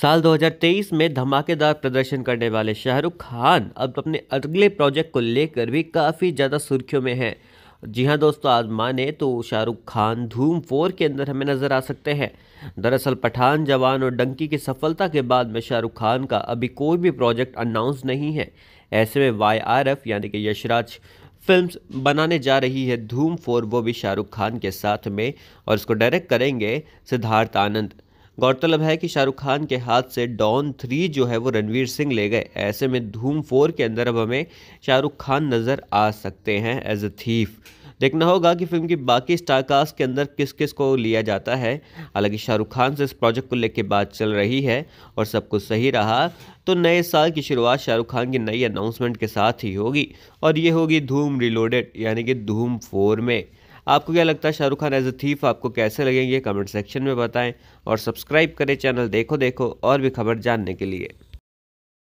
साल 2023 में धमाकेदार प्रदर्शन करने वाले शाहरुख खान अब अपने अगले प्रोजेक्ट को लेकर भी काफ़ी ज़्यादा सुर्खियों में हैं जी हाँ दोस्तों आज माने तो शाहरुख खान धूम फोर के अंदर हमें नज़र आ सकते हैं दरअसल पठान जवान और डंकी की सफलता के बाद में शाहरुख खान का अभी कोई भी प्रोजेक्ट अनाउंस नहीं है ऐसे में वाई आर एफ यानी कि यशराज फिल्म्स बनाने जा रही है धूम फोर वो भी शाहरुख खान के साथ में और इसको डायरेक्ट करेंगे सिद्धार्थ आनंद गौरतलब है कि शाहरुख खान के हाथ से डॉन थ्री जो है वो रणवीर सिंह ले गए ऐसे में धूम फोर के अंदर अब हमें शाहरुख खान नज़र आ सकते हैं एज अ थीफ देखना होगा कि फिल्म की बाकी स्टार कास्ट के अंदर किस किस को लिया जाता है हालांकि शाहरुख खान से इस प्रोजेक्ट को लेकर बात चल रही है और सब कुछ सही रहा तो नए साल की शुरुआत शाहरुख खान की नई अनाउंसमेंट के साथ ही होगी और ये होगी धूम रिलोडेड यानी कि धूम फोर में आपको क्या लगता है Shahrukh Khan as a thief आपको कैसे लगेंगे कमेंट सेक्शन में बताएं और सब्सक्राइब करें चैनल देखो देखो और भी खबर जानने के लिए